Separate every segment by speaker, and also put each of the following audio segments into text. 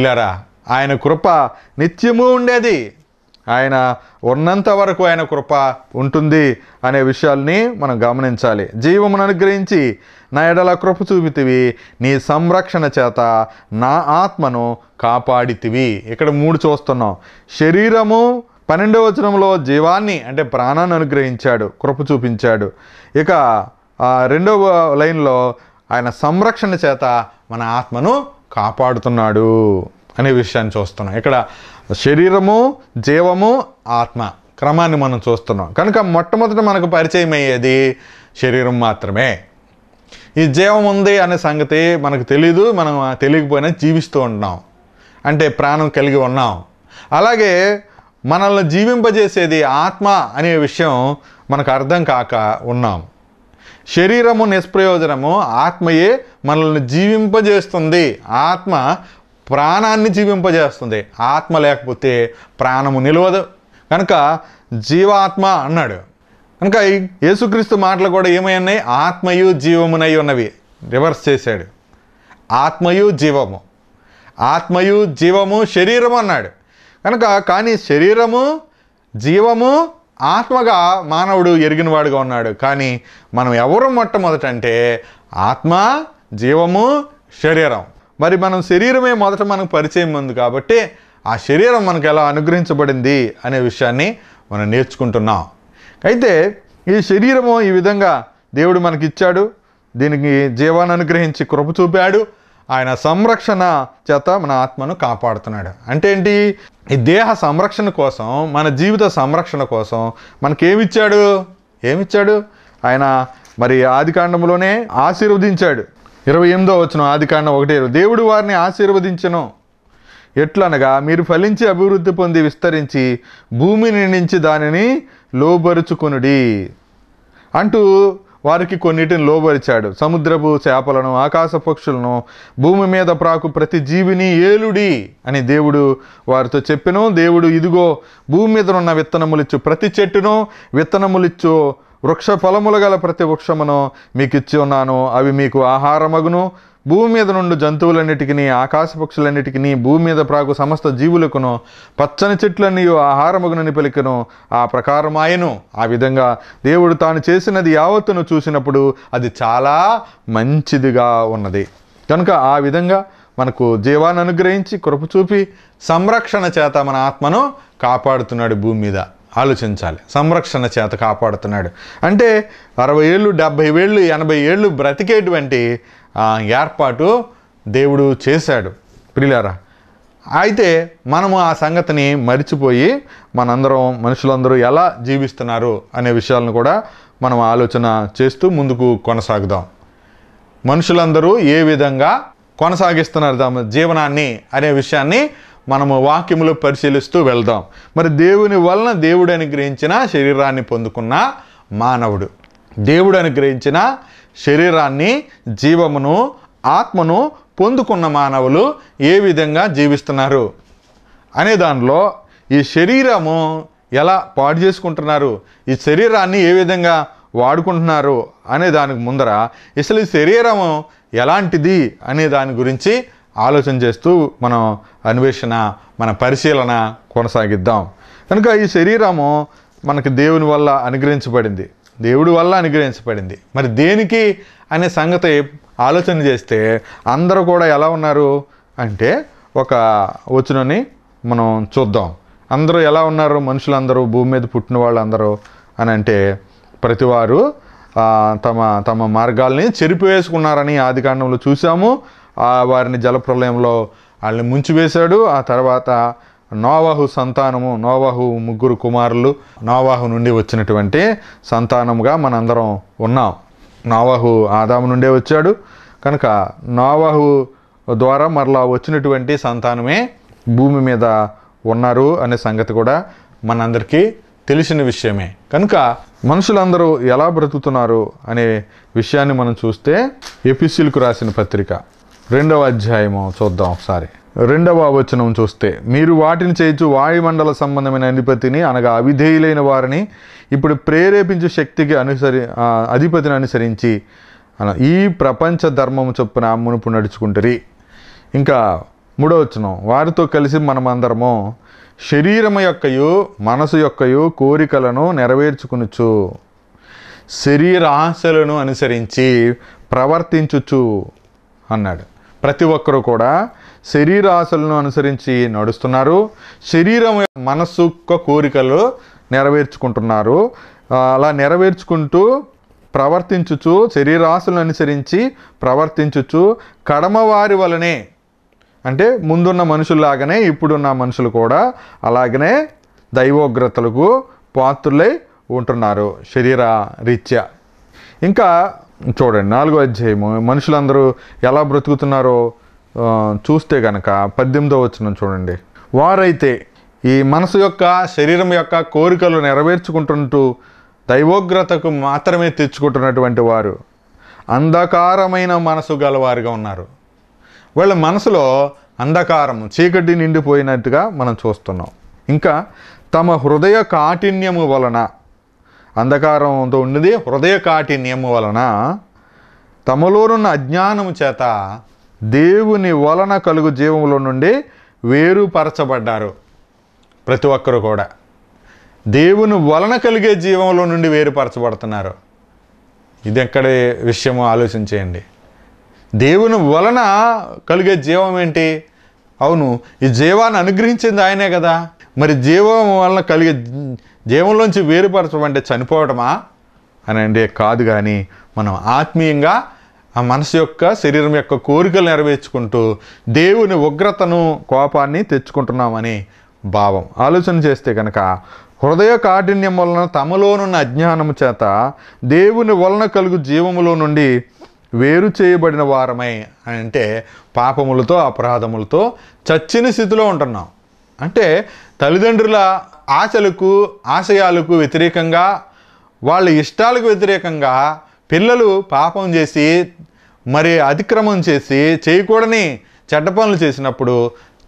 Speaker 1: పిల్లరా ఆయన కృప నిత్యము ఉండేది ఆయన ఉన్నంత వరకు ఆయన కృప ఉంటుంది అనే విషయాల్ని మనం గమనించాలి జీవమును అనుగ్రహించి నా ఎడల కృప చూపితివి నీ సంరక్షణ చేత నా ఆత్మను కాపాడితివి ఇక్కడ మూడు చూస్తున్నాం శరీరము పన్నెండవ వచనంలో జీవాన్ని అంటే ప్రాణాన్ని అనుగ్రహించాడు కృప చూపించాడు ఇక రెండవ లైన్లో ఆయన సంరక్షణ చేత మన ఆత్మను కాపాడుతున్నాడు అనే విషయాన్ని చూస్తున్నాం ఇక్కడ శరీరము జీవము ఆత్మ క్రమాన్ని మనం చూస్తున్నాం కనుక మొట్టమొదట మనకు పరిచయం అయ్యేది శరీరం మాత్రమే ఈ జీవం ఉంది అనే సంగతి మనకు తెలీదు మనం తెలియకపోయినా జీవిస్తూ ఉంటున్నాం అంటే ప్రాణం కలిగి ఉన్నాం అలాగే మనల్ని జీవింపజేసేది ఆత్మ అనే విషయం మనకు అర్థం కాక ఉన్నాం శరీరము నిష్ప్రయోజనము ఆత్మయే మనల్ని జీవింపజేస్తుంది ఆత్మ ప్రాణాన్ని జీవింపజేస్తుంది ఆత్మ లేకపోతే ప్రాణము నిలవదు కనుక జీవాత్మ అన్నాడు కనుక యేసుక్రీస్తు మాటలు కూడా ఏమైనాయి ఆత్మయు జీవమునై ఉన్నవి రివర్స్ చేశాడు ఆత్మయు జీవము ఆత్మయు జీవము శరీరము అన్నాడు కనుక కానీ శరీరము జీవము ఆత్మగా మానవుడు ఎరిగినవాడుగా ఉన్నాడు కానీ మనం ఎవరు మొట్టమొదట అంటే ఆత్మ జీవము శరీరం మరి మనం శరీరమే మొదట మనకు పరిచయం ఉంది కాబట్టి ఆ శరీరం మనకు ఎలా అనుగ్రహించబడింది అనే విషయాన్ని మనం నేర్చుకుంటున్నాం అయితే ఈ శరీరము ఈ విధంగా దేవుడు మనకిచ్చాడు దీనికి జీవాన్ని అనుగ్రహించి కృప చూపాడు ఆయన సంరక్షణ చేత మన ఆత్మను కాపాడుతున్నాడు అంటే ఏంటి ఈ దేహ సంరక్షణ కోసం మన జీవిత సంరక్షణ కోసం మనకేమిచ్చాడు ఏమిచ్చాడు ఆయన మరి ఆదికాండంలోనే ఆశీర్వదించాడు ఇరవై ఎనిమిదో వచ్చిన ఆదికాండం ఒకటి దేవుడు వారిని ఆశీర్వదించను ఎట్లనగా మీరు ఫలించి అభివృద్ధి పొంది విస్తరించి భూమిని నిండించి దానిని లోబరుచుకునుడి అంటూ వారికి కొన్నిటిని లోబరిచాడు సముద్రపు చేపలను ఆకాశ పక్షులను భూమి మీద ప్రాకు ప్రతి జీవిని ఏలుడి అని దేవుడు వారితో చెప్పినో దేవుడు ఇదిగో భూమి మీద ఉన్న విత్తనములిచ్చు ప్రతి చెట్టును విత్తనములిచ్చు వృక్ష ఫలములు గల ప్రతి వృక్షమును మీకు ఇచ్చి ఉన్నాను అవి మీకు ఆహారమగును భూమి మీద నుండి జంతువులన్నిటికీ ఆకాశ పక్షులన్నిటికీ భూమి మీద ప్రాగు సమస్త జీవులకును పచ్చని చెట్లన్నీ ఆహారముగునని పలికను ఆ ప్రకారం ఆయను ఆ విధంగా దేవుడు తాను చేసినది యావత్తును చూసినప్పుడు అది చాలా మంచిదిగా ఉన్నది కనుక ఆ విధంగా మనకు జీవాన్ని అనుగ్రహించి కృప చూపి సంరక్షణ చేత మన ఆత్మను కాపాడుతున్నాడు భూమి మీద ఆలోచించాలి సంరక్షణ చేత కాపాడుతున్నాడు అంటే అరవై ఏళ్ళు డెబ్భై ఏళ్ళు ఎనభై ఏళ్ళు బ్రతికేటువంటి ఏర్పాటు దేవుడు చేశాడు ప్రిలారా అయితే మనము ఆ సంగతిని మరిచిపోయి మనందరం మనుషులందరూ ఎలా జీవిస్తున్నారు అనే విషయాలను కూడా మనం ఆలోచన చేస్తూ ముందుకు కొనసాగుదాం మనుషులందరూ ఏ విధంగా కొనసాగిస్తున్నారు తమ జీవనాన్ని అనే విషయాన్ని మనము వాక్యములో పరిశీలిస్తూ వెళ్దాం మరి దేవుని వలన దేవుడు అనుగ్రహించిన శరీరాన్ని పొందుకున్న మానవుడు దేవుడు అనుగ్రహించిన శరీరాన్ని జీవమును ఆత్మను పొందుకున్న మానవులు ఏ విధంగా జీవిస్తున్నారు అనే దానిలో ఈ శరీరము ఎలా పాడు చేసుకుంటున్నారు ఈ శరీరాన్ని ఏ విధంగా వాడుకుంటున్నారు అనే దానికి ముందర అసలు ఈ శరీరము ఎలాంటిది అనే దాని గురించి ఆలోచన చేస్తూ మనం అన్వేషణ మన పరిశీలన కొనసాగిద్దాం కనుక ఈ శరీరము మనకి దేవుని వల్ల అనుగ్రహించబడింది దేవుడి వల్ల అనుగ్రహించబడింది మరి దేనికి అనే సంగతి ఆలోచన చేస్తే అందరూ కూడా ఎలా ఉన్నారు అంటే ఒక వచనని మనం చూద్దాం అందరూ ఎలా ఉన్నారు మనుషులందరూ భూమి మీద పుట్టిన వాళ్ళందరూ అని అంటే ప్రతివారు తమ తమ మార్గాల్ని చెరిపివేసుకున్నారని ఆది కాండంలో చూసాము వారిని జలప్రలయంలో వాళ్ళని ముంచివేశాడు ఆ తర్వాత నోవాహు సంతానము నోవాహు ముగ్గురు కుమారులు నోవాహు నుండి వచ్చినటువంటి సంతానముగా మనందరం ఉన్నాం నోవాహు ఆదాము నుండే వచ్చాడు కనుక నోవాహు ద్వారా మరలా వచ్చినటువంటి సంతానమే భూమి మీద ఉన్నారు అనే సంగతి కూడా మనందరికీ తెలిసిన విషయమే కనుక మనుషులందరూ ఎలా బ్రతుకుతున్నారు అనే విషయాన్ని మనం చూస్తే ఎపిసిల్కు రాసిన పత్రిక రెండవ అధ్యాయము చూద్దాం ఒకసారి రెండవ వచనం చూస్తే మీరు వాటిని చేయొచ్చు వాయుమండల సంబంధమైన అధిపతిని అనగా అవిధేయులైన వారిని ఇప్పుడు ప్రేరేపించు శక్తికి అనుసరి అధిపతిని అనుసరించి ఈ ప్రపంచ ధర్మం చొప్పున మునుపు నడుచుకుంటరి ఇంకా మూడో వచనం వారితో కలిసి మనమందరము శరీరం యొక్కయు మనసు యొక్కయు కోరికలను నెరవేర్చుకునుచు శరీర ఆశలను అనుసరించి ప్రవర్తించుచు అన్నాడు ప్రతి ఒక్కరూ కూడా శరీరాశలను అనుసరించి నడుస్తున్నారు శరీరం మనస్సు కోరికలు నెరవేర్చుకుంటున్నారు అలా నెరవేర్చుకుంటూ ప్రవర్తించుచు శరీరాశలను అనుసరించి ప్రవర్తించుచు కడమవారి వలనే అంటే ముందున్న మనుషుల్లాగానే ఇప్పుడున్న మనుషులు కూడా అలాగనే దైవోగ్రతలకు పాత్రులై ఉంటున్నారు శరీర రీత్యా ఇంకా చూడండి నాలుగో అధ్యాయము మనుషులందరూ ఎలా బ్రతుకుతున్నారో చూస్తే కనుక పద్దెనిమిదో వచ్చిన చూడండి వారైతే ఈ మనసు యొక్క శరీరం యొక్క కోరికలు నెరవేర్చుకుంటుంటూ దైవోగ్రతకు మాత్రమే తెచ్చుకుంటున్నటువంటి వారు అంధకారమైన మనసు గలవారుగా ఉన్నారు వాళ్ళ మనసులో అంధకారం చీకటి నిండిపోయినట్టుగా మనం చూస్తున్నాం ఇంకా తమ హృదయ కాఠిన్యము వలన అంధకారంతో ఉన్నది హృదయ కాఠిన్యము వలన తమలోనున్న అజ్ఞానము చేత దేవుని వలన కలుగు జీవంలో నుండి వేరుపరచబడ్డారు ప్రతి ఒక్కరు కూడా దేవుని వలన కలిగే జీవంలో నుండి వేరుపరచబడుతున్నారు ఇది ఎక్కడ విషయమో ఆలోచించేయండి దేవుని వలన కలిగే జీవం ఏంటి అవును ఈ జీవాన్ని అనుగ్రహించింది ఆయనే కదా మరి జీవం వలన కలిగే జీవంలోంచి వేరుపరచమంటే చనిపోవటమా అని అంటే కాదు కానీ మనం ఆత్మీయంగా ఆ మనసు యొక్క శరీరం యొక్క కోరికలు నెరవేర్చుకుంటూ దేవుని ఉగ్రతను కోపాన్ని తెచ్చుకుంటున్నామని భావం ఆలోచన చేస్తే కనుక హృదయ కాఠిన్యం వలన తమలోనున్న అజ్ఞానము చేత దేవుని వలన కలుగు జీవములో నుండి వేరు చేయబడిన వారమై అంటే పాపములతో అపరాధములతో చచ్చిన స్థితిలో ఉంటున్నాం అంటే తల్లిదండ్రుల ఆశలకు ఆశయాలకు వ్యతిరేకంగా వాళ్ళ ఇష్టాలకు వ్యతిరేకంగా పిల్లలు పాపం చేసి మరి అతిక్రమం చేసి చేయకూడని చెడ్డ పనులు చేసినప్పుడు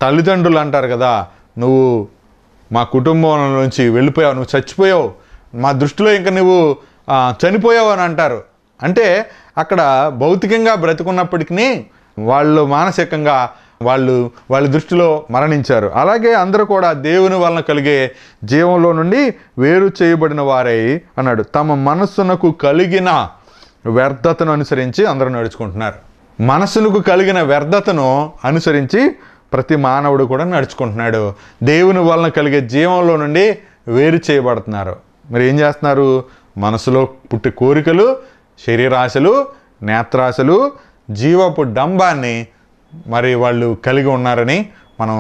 Speaker 1: తల్లిదండ్రులు అంటారు కదా నువ్వు మా కుటుంబం నుంచి వెళ్ళిపోయావు నువ్వు చచ్చిపోయావు మా దృష్టిలో ఇంకా నువ్వు చనిపోయావు అని అంటారు అంటే అక్కడ భౌతికంగా బ్రతుకున్నప్పటికీ వాళ్ళు మానసికంగా వాళ్ళు వాళ్ళ దృష్టిలో మరణించారు అలాగే అందరూ కూడా దేవుని వలన కలిగే జీవంలో నుండి వేరు చేయబడిన వారై అన్నాడు తమ మనస్సునకు కలిగిన వ్యర్థతను అనుసరించి అందరూ నడుచుకుంటున్నారు మనసులకు కలిగిన వ్యర్థతను అనుసరించి ప్రతి మానవుడు కూడా నడుచుకుంటున్నాడు దేవుని వలన కలిగే జీవంలో నుండి వేరు చేయబడుతున్నారు మరి ఏం చేస్తున్నారు మనసులో పుట్టి కోరికలు శరీరాశలు నేత్రాశలు జీవపు డంబాన్ని మరి వాళ్ళు కలిగి ఉన్నారని మనం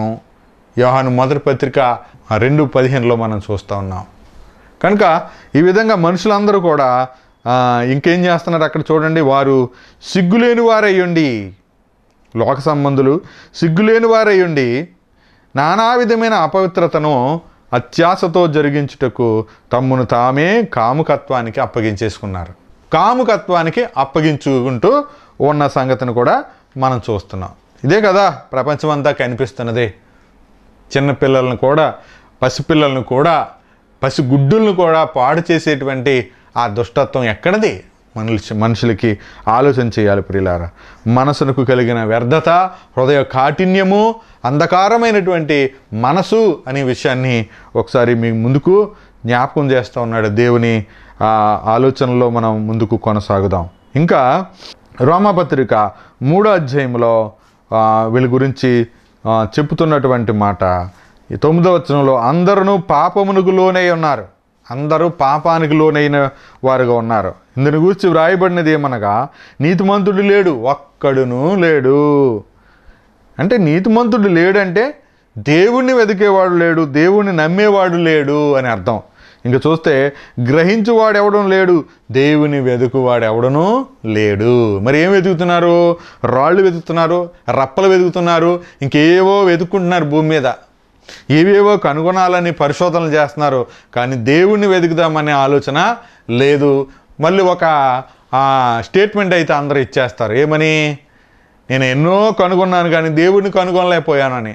Speaker 1: యోహాను మొదటి పత్రిక రెండు పదిహేనులో మనం చూస్తూ ఉన్నాం కనుక ఈ విధంగా మనుషులందరూ కూడా ఇంకేం చేస్తున్నారు అక్కడ చూడండి వారు సిగ్గులేని వారయ్యుండి లోక సంబంధులు సిగ్గులేని వారయ్యుండి నానా విధమైన అపవిత్రతను అత్యాశతో జరిగించుటకు తమ్మును తామే కాముకత్వానికి అప్పగించేసుకున్నారు కాముకత్వానికి అప్పగించుకుంటూ ఉన్న సంగతిని కూడా మనం చూస్తున్నాం ఇదే కదా ప్రపంచమంతా కనిపిస్తున్నది చిన్నపిల్లలను కూడా పసిపిల్లలను కూడా పసిగుడ్డులను కూడా పాడు చేసేటువంటి ఆ దుష్టత్వం ఎక్కడది మనుషు మనుషులకి ఆలోచన చేయాలి ప్రియులారా మనసునకు కలిగిన వ్యర్థత హృదయ కాఠిన్యము అంధకారమైనటువంటి మనసు అనే విషయాన్ని ఒకసారి మీ ముందుకు జ్ఞాపకం చేస్తూ ఉన్నాడు దేవుని ఆలోచనలో మనం ముందుకు కొనసాగుదాం ఇంకా రోమపత్రిక మూడో అధ్యాయంలో వీళ్ళ గురించి చెబుతున్నటువంటి మాట తొమ్మిదో వచనంలో అందరూ పాపమునకు ఉన్నారు అందరూ పాపానికి లోనైన వారుగా ఉన్నారు ఇందుని గురించి వ్రాయబడినది ఏమనగా నీతిమంతుడు లేడు ఒక్కడును లేడు అంటే నీతిమంతుడు లేడంటే దేవుణ్ణి వెతికేవాడు లేడు దేవుణ్ణి నమ్మేవాడు లేడు అని అర్థం ఇంక చూస్తే గ్రహించువాడు ఎవడం లేడు దేవుని వెతుకువాడు ఎవడను లేడు మరి ఏం వెతుకుతున్నారు రాళ్ళు వెతుకుతున్నారు రప్పలు వెతుకుతున్నారు ఇంకేవో వెతుక్కుంటున్నారు భూమి మీద ఏవేవో కనుగొనాలని పరిశోధనలు చేస్తున్నారు కానీ దేవుణ్ణి వెతుకుదామనే ఆలోచన లేదు మళ్ళీ ఒక స్టేట్మెంట్ అయితే అందరు ఇచ్చేస్తారు ఏమని నేను ఎన్నో కనుగొన్నాను కానీ దేవుడిని కనుగొనలేకపోయానని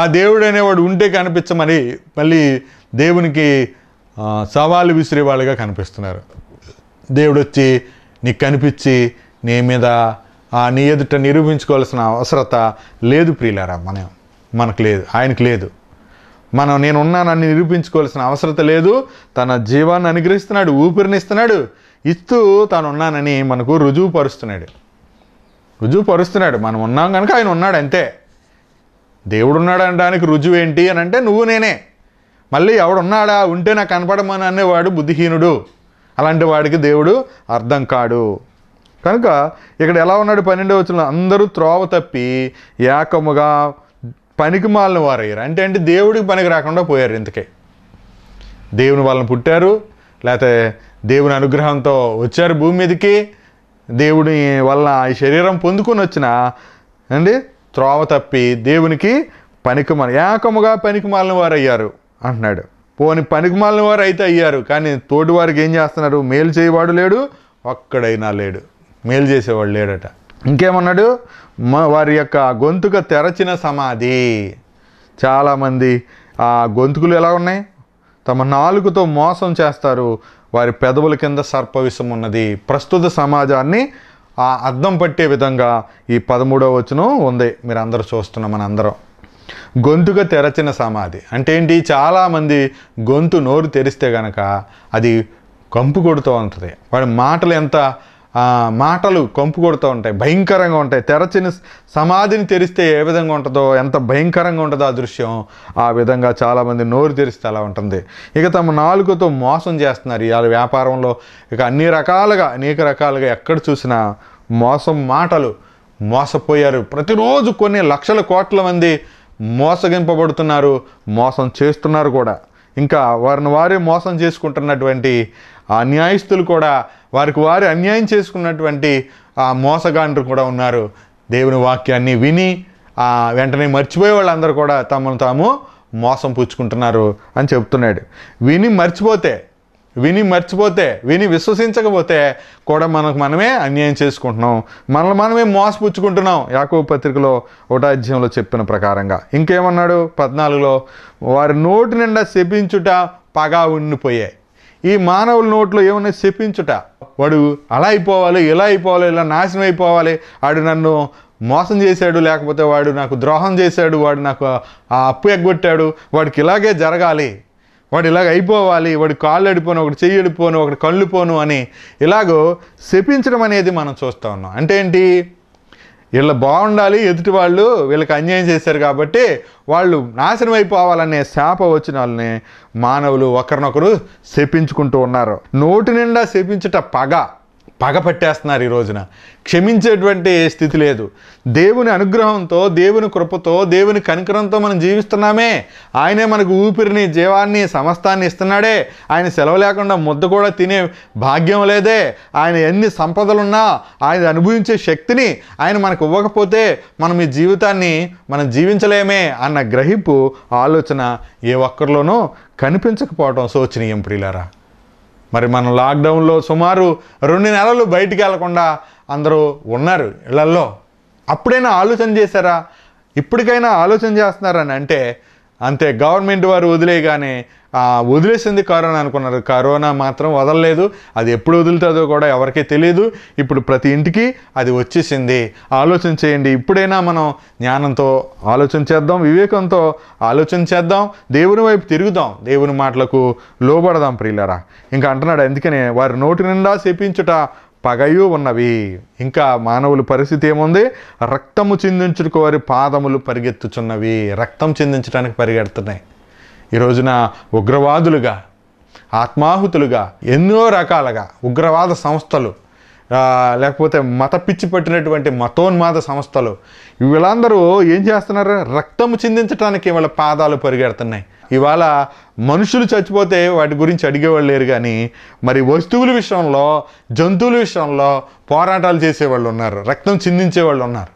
Speaker 1: ఆ దేవుడు అనేవాడు ఉంటే కనిపించమని మళ్ళీ దేవునికి సవాలు వాళ్ళుగా కనిపిస్తున్నారు దేవుడు వచ్చి నీకు కనిపించి నీ మీద ఆ నీ ఎదుట నిరూపించుకోవాల్సిన అవసరత లేదు ప్రియులారా మనం మనకు లేదు ఆయనకు లేదు మనం నేనున్నానని నిరూపించుకోవాల్సిన అవసరత లేదు తన జీవాన్ని అనుగ్రహిస్తున్నాడు ఊపిరినిస్తున్నాడు ఇస్తూ ఉన్నానని మనకు రుజువు పరుస్తున్నాడు రుజువు పరుస్తున్నాడు మనం ఉన్నాం కనుక ఆయన ఉన్నాడు అంతే దేవుడు ఉన్నాడు అనడానికి రుజువు ఏంటి అని అంటే నువ్వు నేనే మళ్ళీ ఎవడున్నాడా ఉంటే నాకు కనపడమని అనేవాడు బుద్ధిహీనుడు అలాంటి వాడికి దేవుడు అర్థం కాడు కనుక ఇక్కడ ఎలా ఉన్నాడు పన్నెండు వచ్చిన అందరూ త్రోవ తప్పి ఏకముగా పనికి మాలిన వారు అయ్యారు అంటే అంటే దేవుడికి పనికి రాకుండా పోయారు ఇంతకే దేవుని వాళ్ళని పుట్టారు లేకపోతే దేవుని అనుగ్రహంతో వచ్చారు భూమి మీదకి దేవుని వల్ల ఈ శరీరం పొందుకొని వచ్చిన అండి త్రోవ తప్పి దేవునికి పనికి పనికిమాలి ఏకముగా పనికి మాలిన వారు అయ్యారు అంటున్నాడు పోని మాలిన వారు అయితే అయ్యారు కానీ తోటి వారికి ఏం చేస్తున్నారు మేలు చేయవాడు లేడు ఒక్కడైనా లేడు మేలు చేసేవాడు లేడట ఇంకేమన్నాడు వారి యొక్క గొంతుక తెరచిన సమాధి చాలామంది ఆ గొంతుకులు ఎలా ఉన్నాయి తమ నాలుగుతో మోసం చేస్తారు వారి పెదవుల కింద సర్పవిషం ఉన్నది ప్రస్తుత సమాజాన్ని ఆ అద్దం పట్టే విధంగా ఈ పదమూడవ వచనం ఉంది మీరు అందరూ చూస్తున్నాం మనందరం అందరం తెరచిన సమాధి అంటే ఏంటి చాలామంది గొంతు నోరు తెరిస్తే గనక అది కంపు కొడుతూ ఉంటుంది వాడి మాటలు ఎంత మాటలు కంపు కొడుతూ ఉంటాయి భయంకరంగా ఉంటాయి తెరచిన సమాధిని తెరిస్తే ఏ విధంగా ఉంటుందో ఎంత భయంకరంగా ఉంటుందో ఆ దృశ్యం ఆ విధంగా చాలామంది నోరు తెరిస్తే అలా ఉంటుంది ఇక తమ నాలుగుతో మోసం చేస్తున్నారు ఇవాళ వ్యాపారంలో ఇక అన్ని రకాలుగా అనేక రకాలుగా ఎక్కడ చూసినా మోసం మాటలు మోసపోయారు ప్రతిరోజు కొన్ని లక్షల కోట్ల మంది మోసగింపబడుతున్నారు మోసం చేస్తున్నారు కూడా ఇంకా వారిని వారే మోసం చేసుకుంటున్నటువంటి న్యాయస్థులు కూడా వారికి వారే అన్యాయం చేసుకున్నటువంటి ఆ మోసగాండ్రు కూడా ఉన్నారు దేవుని వాక్యాన్ని విని వెంటనే మర్చిపోయే వాళ్ళందరూ కూడా తమను తాము మోసం పుచ్చుకుంటున్నారు అని చెప్తున్నాడు విని మర్చిపోతే విని మర్చిపోతే విని విశ్వసించకపోతే కూడా మనకు మనమే అన్యాయం చేసుకుంటున్నాం మనల్ని మనమే మోసపుచ్చుకుంటున్నాం యాకో పత్రికలో ఒకటాధ్యంలో చెప్పిన ప్రకారంగా ఇంకేమన్నాడు పద్నాలుగులో వారి నోటి నిండా శపించుట పగా ఉండిపోయాయి ఈ మానవుల నోట్లో ఏమన్నా శపించుట వాడు అలా అయిపోవాలి ఇలా అయిపోవాలి ఇలా నాశనం అయిపోవాలి వాడు నన్ను మోసం చేశాడు లేకపోతే వాడు నాకు ద్రోహం చేశాడు వాడు నాకు ఆ అప్పు ఎగ్గొట్టాడు వాడికి ఇలాగే జరగాలి వాడు ఇలాగ అయిపోవాలి వాడి కాళ్ళు అడిపోను ఒకటి చెయ్యి అడిపోను ఒకటి కళ్ళు పోను అని ఇలాగో శపించడం అనేది మనం చూస్తూ ఉన్నాం అంటే ఏంటి వీళ్ళ బాగుండాలి ఎదుటి వాళ్ళు వీళ్ళకి అన్యాయం చేశారు కాబట్టి వాళ్ళు నాశనం అయిపోవాలనే శాప వచ్చిన వాళ్ళని మానవులు ఒకరినొకరు శపించుకుంటూ ఉన్నారు నోటి నిండా శపించట పగ పగపట్టేస్తున్నారు ఈ రోజున క్షమించేటువంటి స్థితి లేదు దేవుని అనుగ్రహంతో దేవుని కృపతో దేవుని కనికరంతో మనం జీవిస్తున్నామే ఆయనే మనకు ఊపిరిని జీవాన్ని సమస్తాన్ని ఇస్తున్నాడే ఆయన సెలవు లేకుండా ముద్ద కూడా తినే భాగ్యం లేదే ఆయన ఎన్ని సంపదలున్నా ఆయన అనుభవించే శక్తిని ఆయన మనకు ఇవ్వకపోతే మనం ఈ జీవితాన్ని మనం జీవించలేమే అన్న గ్రహింపు ఆలోచన ఏ ఒక్కరిలోనూ కనిపించకపోవడం శోచనీయం ప్రియులారా మరి మనం లాక్డౌన్లో సుమారు రెండు నెలలు బయటికి వెళ్లకుండా అందరూ ఉన్నారు ఇళ్లల్లో అప్పుడైనా ఆలోచన చేశారా ఇప్పటికైనా ఆలోచన చేస్తున్నారని అంటే అంతే గవర్నమెంట్ వారు వదిలేయగానే వదిలేసింది కరోనా అనుకున్నారు కరోనా మాత్రం వదలలేదు అది ఎప్పుడు వదులుతుందో కూడా ఎవరికీ తెలియదు ఇప్పుడు ప్రతి ఇంటికి అది వచ్చేసింది ఆలోచన చేయండి ఇప్పుడైనా మనం జ్ఞానంతో ఆలోచన చేద్దాం వివేకంతో ఆలోచన చేద్దాం దేవుని వైపు తిరుగుదాం దేవుని మాటలకు లోబడదాం ప్రియులరా ఇంకా అంటున్నాడు అందుకనే వారి నోటి నిండా చేపించుట పగయు ఉన్నవి ఇంకా మానవుల పరిస్థితి ఏముంది రక్తము చిందించుకు వారి పాదములు పరిగెత్తుచున్నవి రక్తం చిందించడానికి పరిగెడుతున్నాయి ఈ రోజున ఉగ్రవాదులుగా ఆత్మాహుతులుగా ఎన్నో రకాలుగా ఉగ్రవాద సంస్థలు లేకపోతే మత పిచ్చి పట్టినటువంటి మతోన్మాద సంస్థలు వీళ్ళందరూ ఏం చేస్తున్నారు రక్తము చిందించడానికి వాళ్ళ పాదాలు పరిగెడుతున్నాయి ఇవాళ మనుషులు చచ్చిపోతే వాటి గురించి అడిగేవాళ్ళు లేరు కానీ మరి వస్తువుల విషయంలో జంతువుల విషయంలో పోరాటాలు చేసేవాళ్ళు ఉన్నారు రక్తం వాళ్ళు ఉన్నారు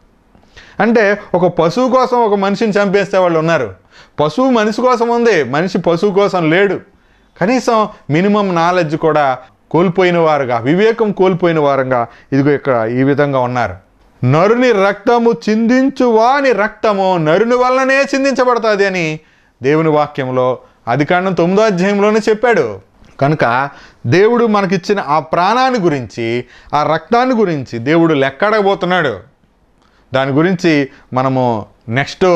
Speaker 1: అంటే ఒక పశువు కోసం ఒక మనిషిని చంపేసే వాళ్ళు ఉన్నారు పశువు మనిషి కోసం ఉంది మనిషి పశువు కోసం లేడు కనీసం మినిమం నాలెడ్జ్ కూడా కోల్పోయిన వారుగా వివేకం కోల్పోయిన వారంగా ఇదిగో ఇక్కడ ఈ విధంగా ఉన్నారు నరుని రక్తము చిందించువాని రక్తము నరుని వల్లనే చిందించబడుతుంది అని దేవుని వాక్యంలో అధికారం తొమ్మిదో అధ్యాయంలోనే చెప్పాడు కనుక దేవుడు మనకిచ్చిన ఆ ప్రాణాన్ని గురించి ఆ రక్తాన్ని గురించి దేవుడు లెక్కడబోతున్నాడు దాని గురించి మనము నెక్స్ట్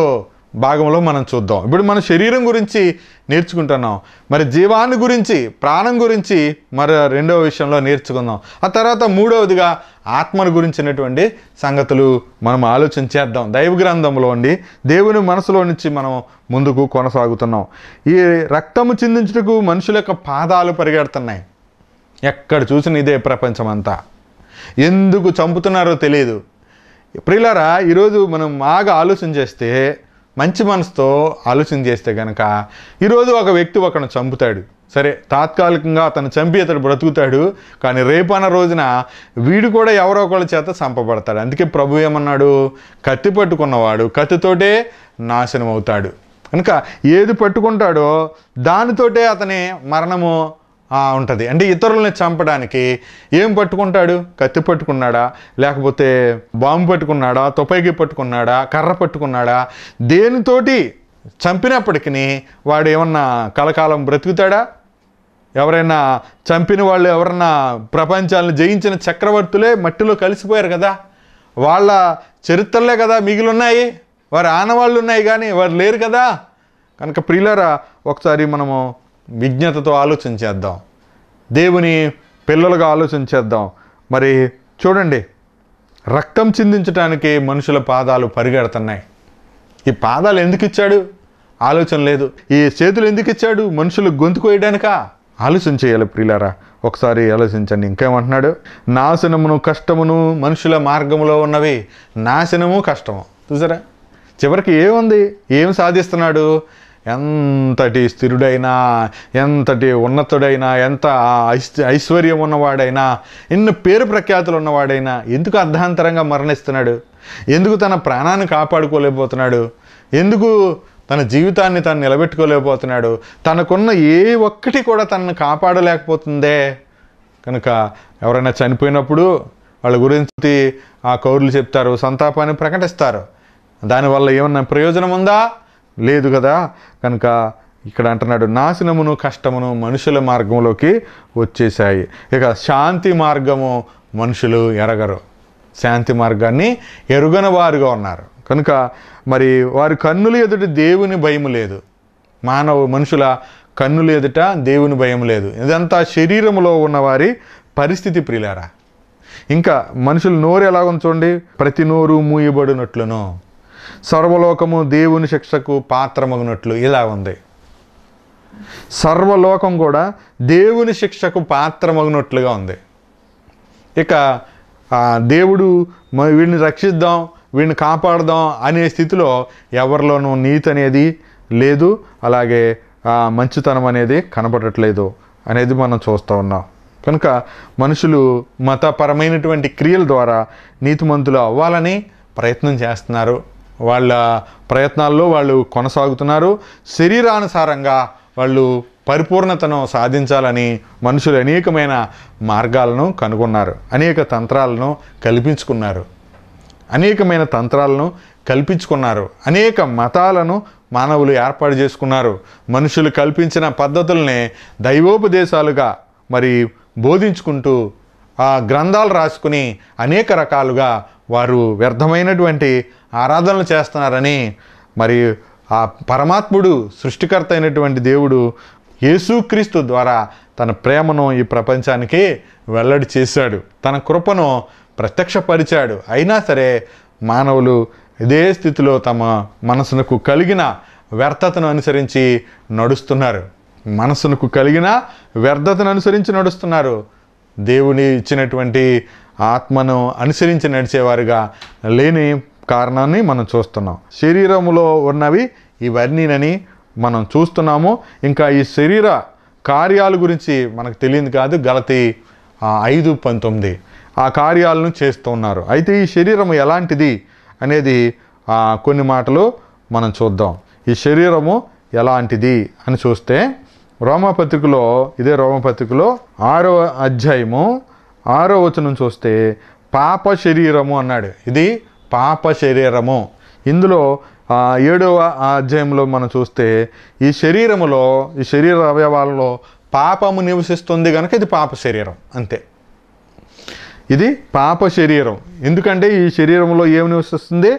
Speaker 1: భాగంలో మనం చూద్దాం ఇప్పుడు మన శరీరం గురించి నేర్చుకుంటున్నాం మరి జీవాన్ని గురించి ప్రాణం గురించి మరి రెండవ విషయంలో నేర్చుకుందాం ఆ తర్వాత మూడవదిగా ఆత్మను గురించినటువంటి సంగతులు మనం ఆలోచన చేద్దాం దైవ గ్రంథంలో ఉండి దేవుని మనసులో నుంచి మనం ముందుకు కొనసాగుతున్నాం ఈ రక్తము చిందించుటకు మనుషుల యొక్క పాదాలు పరిగెడుతున్నాయి ఎక్కడ చూసిన ఇదే ప్రపంచం అంతా ఎందుకు చంపుతున్నారో తెలియదు ప్రియులారా ఈరోజు మనం బాగా ఆలోచన చేస్తే మంచి మనసుతో ఆలోచన చేస్తే కనుక ఈరోజు ఒక వ్యక్తి ఒకను చంపుతాడు సరే తాత్కాలికంగా అతను చంపి అతడు బ్రతుకుతాడు కానీ రేపన్న రోజున వీడు కూడా ఎవరో ఒకళ్ళ చేత చంపబడతాడు అందుకే ప్రభు ఏమన్నాడు కత్తి పట్టుకున్నవాడు కత్తితోటే నాశనం అవుతాడు కనుక ఏది పట్టుకుంటాడో దానితోటే అతని మరణము ఉంటుంది అంటే ఇతరులని చంపడానికి ఏం పట్టుకుంటాడు కత్తి పట్టుకున్నాడా లేకపోతే బాంబు పట్టుకున్నాడా తుపాకీ పట్టుకున్నాడా కర్ర పట్టుకున్నాడా దేనితోటి చంపినప్పటికీ వాడు ఏమన్నా కలకాలం బ్రతుకుతాడా ఎవరైనా చంపిన వాళ్ళు ఎవరన్నా ప్రపంచాలను జయించిన చక్రవర్తులే మట్టిలో కలిసిపోయారు కదా వాళ్ళ చరిత్రలే కదా మిగిలి ఉన్నాయి వారి ఆనవాళ్ళు ఉన్నాయి కానీ వారు లేరు కదా కనుక ప్రియులరా ఒకసారి మనము విజ్ఞతతో ఆలోచన చేద్దాం దేవుని పిల్లలుగా ఆలోచన చేద్దాం మరి చూడండి రక్తం చిందించడానికి మనుషుల పాదాలు పరిగెడుతున్నాయి ఈ పాదాలు ఎందుకు ఇచ్చాడు ఆలోచన లేదు ఈ చేతులు ఎందుకు ఇచ్చాడు మనుషులు గొంతు కోయడానికా ఆలోచన చేయాలి ప్రియులారా ఒకసారి ఆలోచించండి ఇంకేమంటున్నాడు నాశనమును కష్టమును మనుషుల మార్గంలో ఉన్నవి నాశనము కష్టము చూసారా చివరికి ఏముంది ఏం సాధిస్తున్నాడు ఎంతటి స్థిరుడైనా ఎంతటి ఉన్నతుడైనా ఎంత ఐశ్వర్యం ఉన్నవాడైనా ఎన్ని పేరు ప్రఖ్యాతులు ఉన్నవాడైనా ఎందుకు అర్ధాంతరంగా మరణిస్తున్నాడు ఎందుకు తన ప్రాణాన్ని కాపాడుకోలేకపోతున్నాడు ఎందుకు తన జీవితాన్ని తను నిలబెట్టుకోలేకపోతున్నాడు తనకున్న ఏ ఒక్కటి కూడా తనను కాపాడలేకపోతుందే కనుక ఎవరైనా చనిపోయినప్పుడు వాళ్ళ గురించి ఆ కౌరులు చెప్తారు సంతాపాన్ని ప్రకటిస్తారు దానివల్ల ఏమన్నా ప్రయోజనం ఉందా లేదు కదా కనుక ఇక్కడ అంటున్నాడు నాశనమును కష్టమును మనుషుల మార్గంలోకి వచ్చేసాయి ఇక శాంతి మార్గము మనుషులు ఎరగరు శాంతి మార్గాన్ని ఎరుగని వారుగా ఉన్నారు కనుక మరి వారి కన్నులు ఎదుట దేవుని భయం లేదు మానవ మనుషుల కన్నులు ఎదుట దేవుని భయం లేదు ఇదంతా శరీరంలో ఉన్నవారి పరిస్థితి ప్రియులారా ఇంకా మనుషులు నోరు ఎలాగొంచండి ప్రతి నోరు మూయబడినట్లును సర్వలోకము దేవుని శిక్షకు పాత్రమగునట్లు ఇలా ఉంది సర్వలోకం కూడా దేవుని శిక్షకు పాత్రమగునట్లుగా ఉంది ఇక దేవుడు వీడిని రక్షిద్దాం వీడిని కాపాడదాం అనే స్థితిలో ఎవరిలోనూ నీతి అనేది లేదు అలాగే మంచితనం అనేది కనపడట్లేదు అనేది మనం చూస్తూ ఉన్నాం కనుక మనుషులు మతపరమైనటువంటి క్రియల ద్వారా నీతిమంతులు అవ్వాలని ప్రయత్నం చేస్తున్నారు వాళ్ళ ప్రయత్నాల్లో వాళ్ళు కొనసాగుతున్నారు శరీరానుసారంగా వాళ్ళు పరిపూర్ణతను సాధించాలని మనుషులు అనేకమైన మార్గాలను కనుగొన్నారు అనేక తంత్రాలను కల్పించుకున్నారు అనేకమైన తంత్రాలను కల్పించుకున్నారు అనేక మతాలను మానవులు ఏర్పాటు చేసుకున్నారు మనుషులు కల్పించిన పద్ధతులనే దైవోపదేశాలుగా మరి బోధించుకుంటూ ఆ గ్రంథాలు రాసుకుని అనేక రకాలుగా వారు వ్యర్థమైనటువంటి ఆరాధనలు చేస్తున్నారని మరి ఆ పరమాత్ముడు సృష్టికర్త అయినటువంటి దేవుడు యేసుక్రీస్తు ద్వారా తన ప్రేమను ఈ ప్రపంచానికి వెల్లడి చేశాడు తన కృపను ప్రత్యక్షపరిచాడు అయినా సరే మానవులు ఇదే స్థితిలో తమ మనసునకు కలిగిన వ్యర్థతను అనుసరించి నడుస్తున్నారు మనసునకు కలిగిన వ్యర్థతను అనుసరించి నడుస్తున్నారు దేవుని ఇచ్చినటువంటి ఆత్మను అనుసరించి నడిచేవారుగా లేని కారణాన్ని మనం చూస్తున్నాం శరీరములో ఉన్నవి ఇవన్నీనని మనం చూస్తున్నాము ఇంకా ఈ శరీర కార్యాల గురించి మనకు తెలియదు కాదు గలతి ఐదు పంతొమ్మిది ఆ కార్యాలను చేస్తూ ఉన్నారు అయితే ఈ శరీరం ఎలాంటిది అనేది కొన్ని మాటలు మనం చూద్దాం ఈ శరీరము ఎలాంటిది అని చూస్తే రోమపత్రికలో ఇదే రోమపత్రికలో ఆరవ అధ్యాయము ఆరో వచనం చూస్తే పాప శరీరము అన్నాడు ఇది పాప శరీరము ఇందులో ఏడవ అధ్యాయంలో మనం చూస్తే ఈ శరీరములో ఈ శరీర అవయవాలలో పాపము నివసిస్తుంది కనుక ఇది పాప శరీరం అంతే ఇది పాప శరీరం ఎందుకంటే ఈ శరీరంలో ఏమి నివసిస్తుంది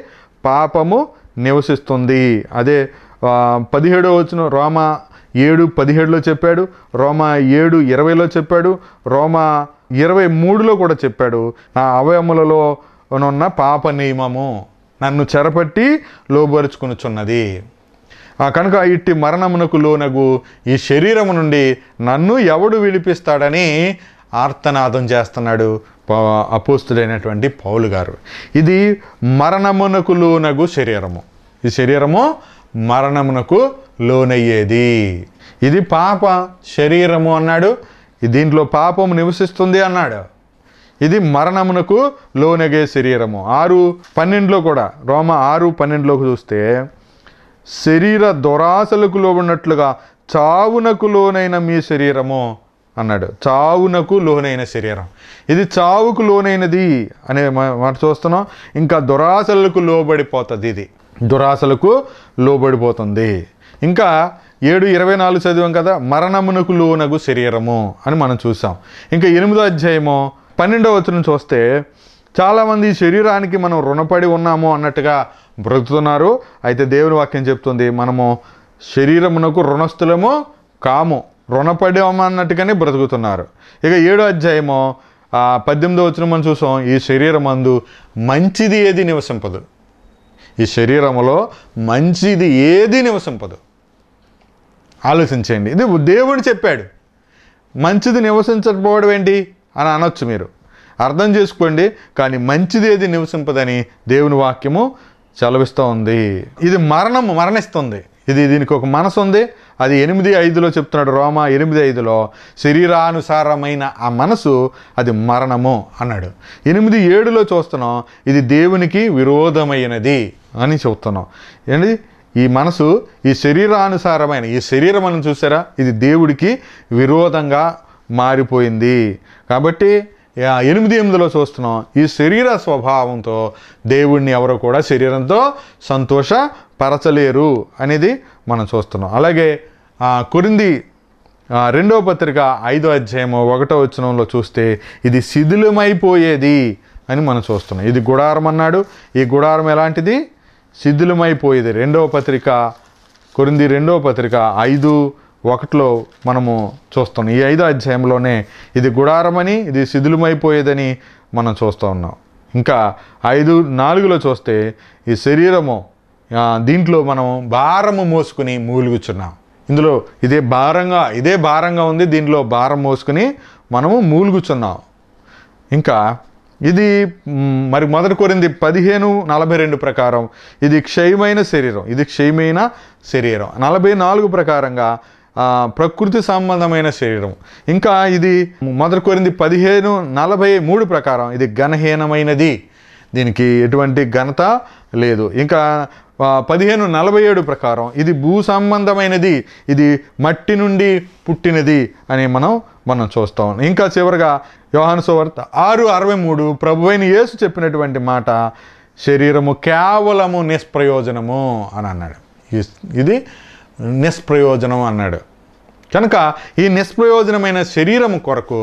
Speaker 1: పాపము నివసిస్తుంది అదే పదిహేడో వచ్చిన రోమా ఏడు పదిహేడులో చెప్పాడు రోమా ఏడు ఇరవైలో చెప్పాడు రోమా ఇరవై మూడులో కూడా చెప్పాడు నా అవయములలో ఉన్న పాప నియమము నన్ను చెరపట్టి లోబరుచుకునుచున్నది కనుక ఇట్టి మరణమునకు లోనగు ఈ శరీరము నుండి నన్ను ఎవడు విడిపిస్తాడని ఆర్తనాదం చేస్తున్నాడు అపోస్తుడైనటువంటి పౌలు గారు ఇది మరణమునకు లోనగు శరీరము ఈ శరీరము మరణమునకు లోనయ్యేది ఇది పాప శరీరము అన్నాడు దీంట్లో పాపం నివసిస్తుంది అన్నాడు ఇది మరణమునకు లోనగే శరీరము ఆరు పన్నెండులో కూడా రోమ ఆరు పన్నెండులోకి చూస్తే శరీర దురాశలకు లోబడినట్లుగా చావునకు లోనైన మీ శరీరము అన్నాడు చావునకు లోనైన శరీరం ఇది చావుకు లోనైనది అనే మనం చూస్తున్నాం ఇంకా దురాశలకు లోబడిపోతుంది ఇది దురాశలకు లోబడిపోతుంది ఇంకా ఏడు ఇరవై నాలుగు చదివాం కదా మరణమునకు లోనగు శరీరము అని మనం చూసాం ఇంకా ఎనిమిదో అధ్యాయము పన్నెండవ వచ్చిన చూస్తే చాలామంది శరీరానికి మనం రుణపడి ఉన్నాము అన్నట్టుగా బ్రతుకుతున్నారు అయితే దేవుని వాక్యం చెప్తుంది మనము శరీరమునకు రుణస్థులము కాము అన్నట్టుగానే బ్రతుకుతున్నారు ఇక ఏడో అధ్యాయము పద్దెనిమిదో వచ్చిన మనం చూసాం ఈ శరీరం అందు మంచిది ఏది నివసింపదు ఈ శరీరములో మంచిది ఏది నివసింపదు ఆలోచించండి ఇది దేవుడు చెప్పాడు మంచిది నివసించకపోవడం ఏంటి అని అనొచ్చు మీరు అర్థం చేసుకోండి కానీ మంచిది ఏది నివసింపదని దేవుని వాక్యము చలవిస్తూ ఉంది ఇది మరణము మరణిస్తుంది ఇది దీనికి ఒక మనసు ఉంది అది ఎనిమిది ఐదులో చెప్తున్నాడు రోమా ఎనిమిది ఐదులో శరీరానుసారమైన ఆ మనసు అది మరణము అన్నాడు ఎనిమిది ఏడులో చూస్తున్నాం ఇది దేవునికి విరోధమైనది అని చెప్తున్నాం ఏంటి ఈ మనసు ఈ శరీరానుసారమైన ఈ శరీరం మనం చూసారా ఇది దేవుడికి విరోధంగా మారిపోయింది కాబట్టి ఎనిమిది ఎనిమిదిలో చూస్తున్నాం ఈ శరీర స్వభావంతో దేవుడిని ఎవరు కూడా శరీరంతో సంతోషపరచలేరు అనేది మనం చూస్తున్నాం అలాగే కొరింది రెండవ పత్రిక ఐదో అధ్యాయము ఒకటో వచ్చినంలో చూస్తే ఇది శిథిలమైపోయేది అని మనం చూస్తున్నాం ఇది గుడారం అన్నాడు ఈ గుడారం ఎలాంటిది శిథిలమైపోయేది రెండవ పత్రిక కొరింది రెండవ పత్రిక ఐదు ఒకటిలో మనము చూస్తాం ఈ ఐదో అధ్యాయంలోనే ఇది గుడారమని ఇది శిథిలమైపోయేదని మనం చూస్తూ ఉన్నాం ఇంకా ఐదు నాలుగులో చూస్తే ఈ శరీరము దీంట్లో మనం భారము మోసుకుని మూలుగుచున్నాం ఇందులో ఇదే భారంగా ఇదే భారంగా ఉంది దీంట్లో భారం మోసుకుని మనము మూలుగుచున్నాం ఇంకా ఇది మరి మొదటి కోరింది పదిహేను నలభై రెండు ప్రకారం ఇది క్షయమైన శరీరం ఇది క్షయమైన శరీరం నలభై నాలుగు ప్రకారంగా ప్రకృతి సంబంధమైన శరీరం ఇంకా ఇది మొదటి కోరింది పదిహేను నలభై మూడు ప్రకారం ఇది ఘనహీనమైనది దీనికి ఎటువంటి ఘనత లేదు ఇంకా పదిహేను నలభై ఏడు ప్రకారం ఇది భూ సంబంధమైనది ఇది మట్టి నుండి పుట్టినది అని మనం మనం చూస్తాం ఇంకా చివరిగా యోహాను సువార్త ఆరు అరవై మూడు ప్రభు అయిన యేసు చెప్పినటువంటి మాట శరీరము కేవలము నిష్ప్రయోజనము అని అన్నాడు ఇది నిష్ప్రయోజనం అన్నాడు కనుక ఈ నిష్ప్రయోజనమైన శరీరం కొరకు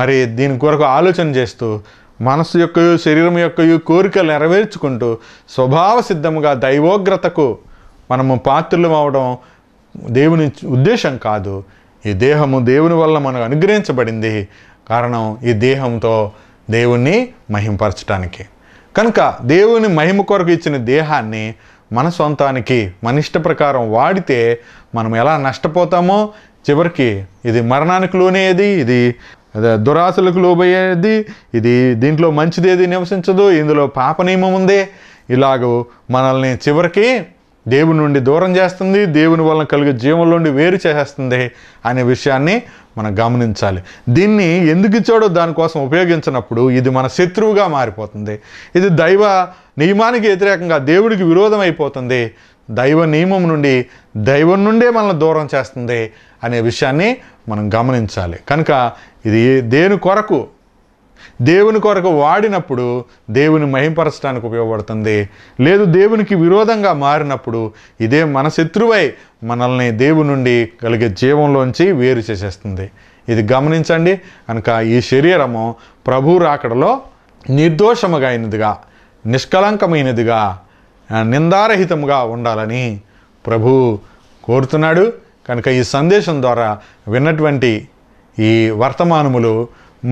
Speaker 1: మరి దీని కొరకు ఆలోచన చేస్తూ మనసు యొక్కయు శరీరం యొక్కయు కోరికలు నెరవేర్చుకుంటూ స్వభావ సిద్ధముగా దైవోగ్రతకు మనము పాత్రలు అవడం దేవుని ఉద్దేశం కాదు ఈ దేహము దేవుని వల్ల మనకు అనుగ్రహించబడింది కారణం ఈ దేహంతో దేవుణ్ణి మహింపరచడానికి కనుక దేవుని మహిమ కొరకు ఇచ్చిన దేహాన్ని మన సొంతానికి మన ఇష్ట ప్రకారం వాడితే మనం ఎలా నష్టపోతామో చివరికి ఇది మరణానికి లోనేది ఇది దురాశలకు లోబయ్యేది ఇది దీంట్లో మంచిది ఏది నివసించదు ఇందులో పాప నియమం ఉంది ఇలాగూ మనల్ని చివరికి దేవుని నుండి దూరం చేస్తుంది దేవుని వలన కలిగే జీవుల నుండి వేరు చేసేస్తుంది అనే విషయాన్ని మనం గమనించాలి దీన్ని ఎందుకు ఇచ్చాడో దానికోసం ఉపయోగించినప్పుడు ఇది మన శత్రువుగా మారిపోతుంది ఇది దైవ నియమానికి వ్యతిరేకంగా దేవుడికి విరోధం అయిపోతుంది దైవ నియమం నుండి దైవం నుండే మనల్ని దూరం చేస్తుంది అనే విషయాన్ని మనం గమనించాలి కనుక ఇది దేని కొరకు దేవుని కొరకు వాడినప్పుడు దేవుని మహింపరచడానికి ఉపయోగపడుతుంది లేదు దేవునికి విరోధంగా మారినప్పుడు ఇదే మన శత్రువై మనల్ని దేవుని నుండి కలిగే జీవంలోంచి వేరు చేసేస్తుంది ఇది గమనించండి కనుక ఈ శరీరము ప్రభు రాకడలో నిర్దోషముగా అయినదిగా నిష్కలంకమైనదిగా నిందారహితముగా ఉండాలని ప్రభు కోరుతున్నాడు కనుక ఈ సందేశం ద్వారా విన్నటువంటి ఈ వర్తమానములు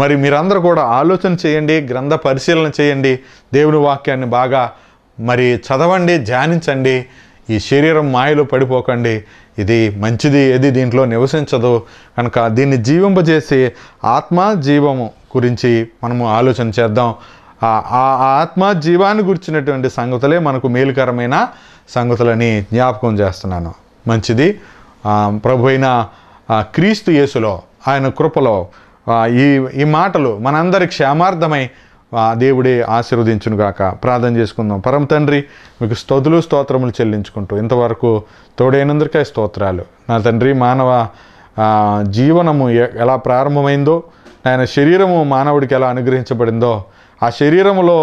Speaker 1: మరి మీరందరూ కూడా ఆలోచన చేయండి గ్రంథ పరిశీలన చేయండి దేవుని వాక్యాన్ని బాగా మరి చదవండి ధ్యానించండి ఈ శరీరం మాయలో పడిపోకండి ఇది మంచిది ఏది దీంట్లో నివసించదు కనుక దీన్ని జీవింపజేసి ఆత్మ జీవము గురించి మనము ఆలోచన చేద్దాం ఆ ఆత్మ జీవాన్ని గుర్చినటువంటి సంగతులే మనకు మేలుకరమైన సంగతులని జ్ఞాపకం చేస్తున్నాను మంచిది ప్రభు అయిన క్రీస్తు యేసులో ఆయన కృపలో ఈ ఈ మాటలు మనందరి క్షేమార్థమై దేవుడే ఆశీర్వదించునుగాక ప్రార్థన చేసుకుందాం పరమ తండ్రి మీకు స్తోతులు స్తోత్రములు చెల్లించుకుంటూ ఇంతవరకు తోడైనందుకే స్తోత్రాలు నా తండ్రి మానవ జీవనము ఎలా ప్రారంభమైందో ఆయన శరీరము మానవుడికి ఎలా అనుగ్రహించబడిందో ఆ శరీరంలో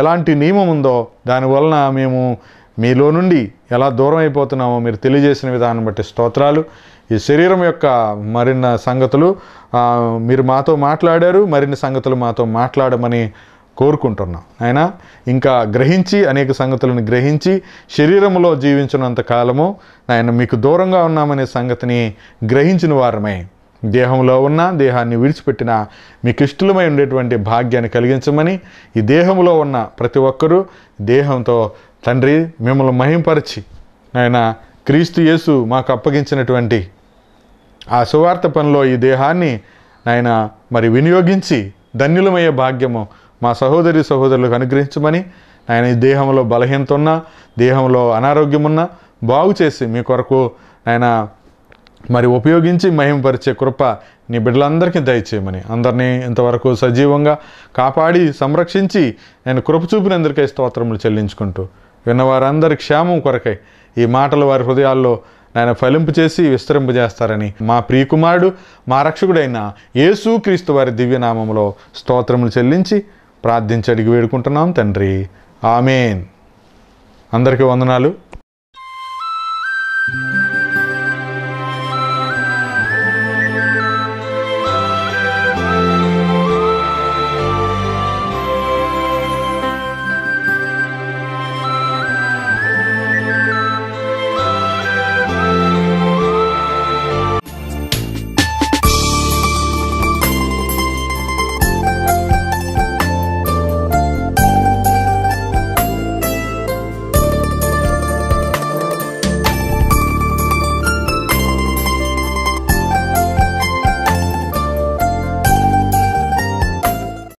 Speaker 1: ఎలాంటి నియమం ఉందో దానివలన మేము మీలో నుండి ఎలా దూరం అయిపోతున్నామో మీరు తెలియజేసిన విధానం బట్టి స్తోత్రాలు ఈ శరీరం యొక్క మరిన్న సంగతులు మీరు మాతో మాట్లాడారు మరిన్ని సంగతులు మాతో మాట్లాడమని కోరుకుంటున్నాం ఆయన ఇంకా గ్రహించి అనేక సంగతులను గ్రహించి శరీరంలో జీవించినంత కాలము ఆయన మీకు దూరంగా ఉన్నామనే సంగతిని గ్రహించిన వారమే దేహంలో ఉన్న దేహాన్ని విడిచిపెట్టిన మీకు ఇష్టలమై ఉండేటువంటి భాగ్యాన్ని కలిగించమని ఈ దేహంలో ఉన్న ప్రతి ఒక్కరూ దేహంతో తండ్రి మిమ్మల్ని మహింపరిచి ఆయన క్రీస్తు యేసు మాకు అప్పగించినటువంటి ఆ సువార్త పనిలో ఈ దేహాన్ని ఆయన మరి వినియోగించి ధన్యులమయ్యే భాగ్యము మా సహోదరి సహోదరులకు అనుగ్రహించమని ఆయన ఈ దేహంలో బలహీనత ఉన్నా దేహంలో అనారోగ్యం బాగు చేసి మీ కొరకు ఆయన మరి ఉపయోగించి మహిమపరిచే కృప నీ బిడ్డలందరికీ దయచేయమని అందరినీ ఇంతవరకు సజీవంగా కాపాడి సంరక్షించి నేను కృప చూపినందరికీ స్తోత్రములు చెల్లించుకుంటూ విన్నవారందరి క్షేమం కొరకై ఈ మాటలు వారి హృదయాల్లో నాయన ఫలింపు చేసి విస్తరింపజేస్తారని మా ప్రియకుమారుడు మా రక్షకుడైన యేసు క్రీస్తు వారి దివ్యనామంలో స్తోత్రములు చెల్లించి ప్రార్థించి అడిగి వేడుకుంటున్నాం తండ్రి ఆమెన్ అందరికీ వందనాలు